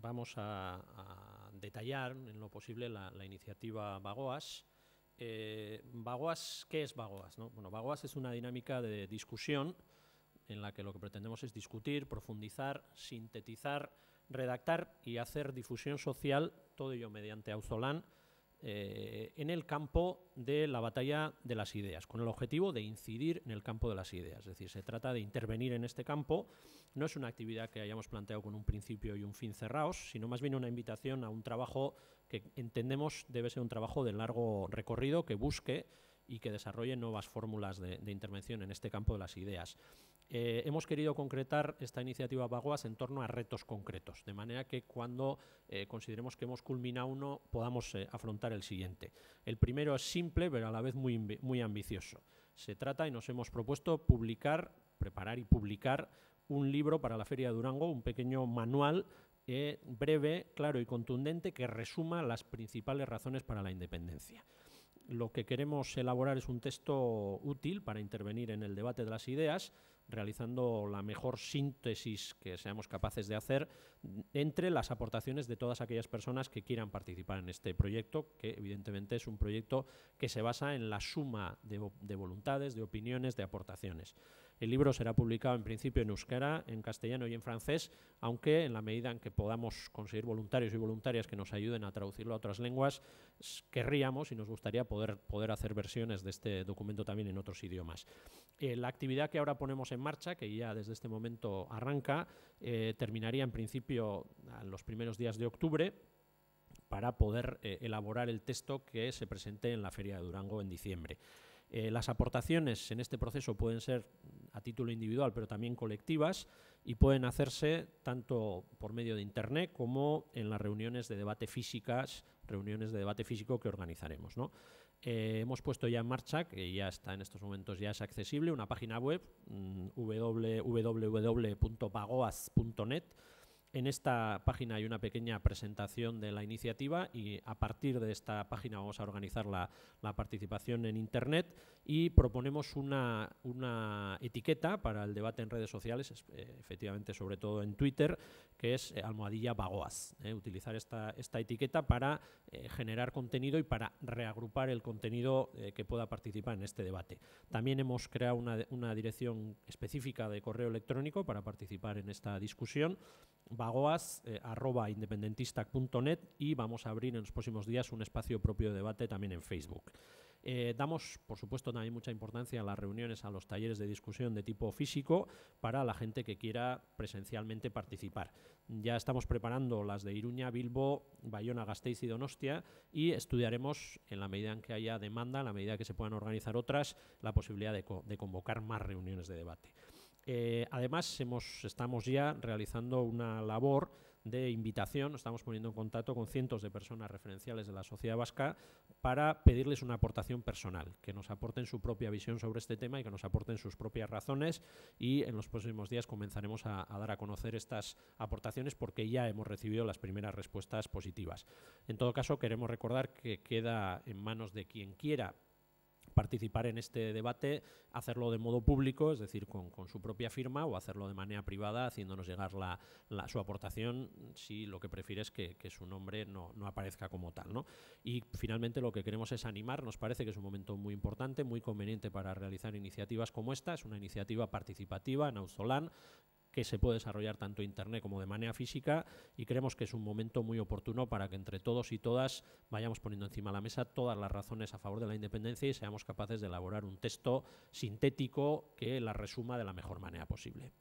vamos a, detallar en lo posible la, iniciativa Bagoas. Eh, Bagoas, ¿qué es Bagoas? No? Bueno, Bagoas es una dinámica de discusión en la que lo que pretendemos es discutir, profundizar, sintetizar, redactar y hacer difusión social, todo ello mediante Auzolán, eh, en el campo de la batalla de las ideas, con el objetivo de incidir en el campo de las ideas. Es decir, se trata de intervenir en este campo. No es una actividad que hayamos planteado con un principio y un fin cerrados, sino más bien una invitación a un trabajo que entendemos debe ser un trabajo de largo recorrido que busque y que desarrolle nuevas fórmulas de, intervención en este campo de las ideas. Eh, hemos querido concretar esta iniciativa Baguas en torno a retos concretos, de manera que cuando eh, consideremos que hemos culminado uno, podamos eh, afrontar el siguiente. El primero es simple, pero a la vez muy, muy ambicioso. Se trata, y nos hemos propuesto, publicar, preparar y publicar un libro para la Feria de Durango, un pequeño manual breve, claro y contundente que resuma las principales razones para la independencia lo que queremos elaborar es un texto útil para intervenir en el debate de las ideas, realizando la mejor síntesis que seamos capaces de hacer entre las aportaciones de todas aquellas personas que quieran participar en este proyecto, que evidentemente es un proyecto que se basa en la suma de, de voluntades, de opiniones, de aportaciones. El libro será publicado en principio en euskera, en castellano y en francés, aunque en la medida en que podamos conseguir voluntarios y voluntarias que nos ayuden a traducirlo a otras lenguas, querríamos y nos gustaría poder, hacer versiones de este documento también en otros idiomas. Eh, la actividad que ahora ponemos en marcha, que ya desde este momento arranca, eh, terminaría en principio en los primeros días de octubre para poder eh, elaborar el texto que se presente en la Feria de Durango en diciembre. Eh, las aportaciones en este proceso pueden ser a título individual, pero también colectivas, y pueden hacerse tanto por medio de Internet como en las reuniones de debate físicas, reuniones de debate físico que organizaremos. Eh, hemos puesto ya en marcha, que ya está en estos momentos, ya es accesible, una página web, mm, www.pagoaz.net, en esta página hay una pequeña presentación de la iniciativa y a partir de esta página vamos a organizar la, participación en Internet y proponemos una, una, etiqueta para el debate en redes sociales, eh, efectivamente sobre todo en Twitter, que es eh, almohadilla bagoaz. Eh, utilizar esta, esta, etiqueta para generar contenido y para reagrupar el contenido que pueda participar en este debate. También hemos creado una dirección específica de correo electrónico para participar en esta discusión bagoaz eh, y vamos a abrir en los próximos días un espacio propio de debate también en Facebook. Eh, damos, por supuesto, también mucha importancia a las reuniones, a los talleres de discusión de tipo físico para la gente que quiera presencialmente participar. Ya estamos preparando las de Iruña, Bilbo, Bayona, Gasteiz y Donostia y estudiaremos, en la medida en que haya demanda, en la medida que se puedan organizar otras, la posibilidad de convocar más reuniones de debate. Eh, además, estamos ya realizando una labor de invitación, estamos poniendo en contacto con cientos de personas referenciales de la sociedad vasca para pedirles una aportación personal, que nos aporten su propia visión sobre este tema y que nos aporten sus propias razones y en los próximos días comenzaremos a, a dar a conocer estas aportaciones porque ya hemos recibido las primeras respuestas positivas. En todo caso, queremos recordar que queda en manos de quien quiera participar en este debate, hacerlo de modo público, es decir, con, su propia firma o hacerlo de manera privada, haciéndonos llegar la, su aportación, si lo que prefiere es que, su nombre no, aparezca como tal. Y finalmente lo que queremos es animar, nos parece que es un momento muy importante, muy conveniente para realizar iniciativas como esta, es una iniciativa participativa en Auzolán, que se puede desarrollar tanto Internet como de manera física y creemos que es un momento muy oportuno para que entre todos y todas vayamos poniendo encima de la mesa todas las razones a favor de la independencia y seamos capaces de elaborar un texto sintético que la resuma de la mejor manera posible.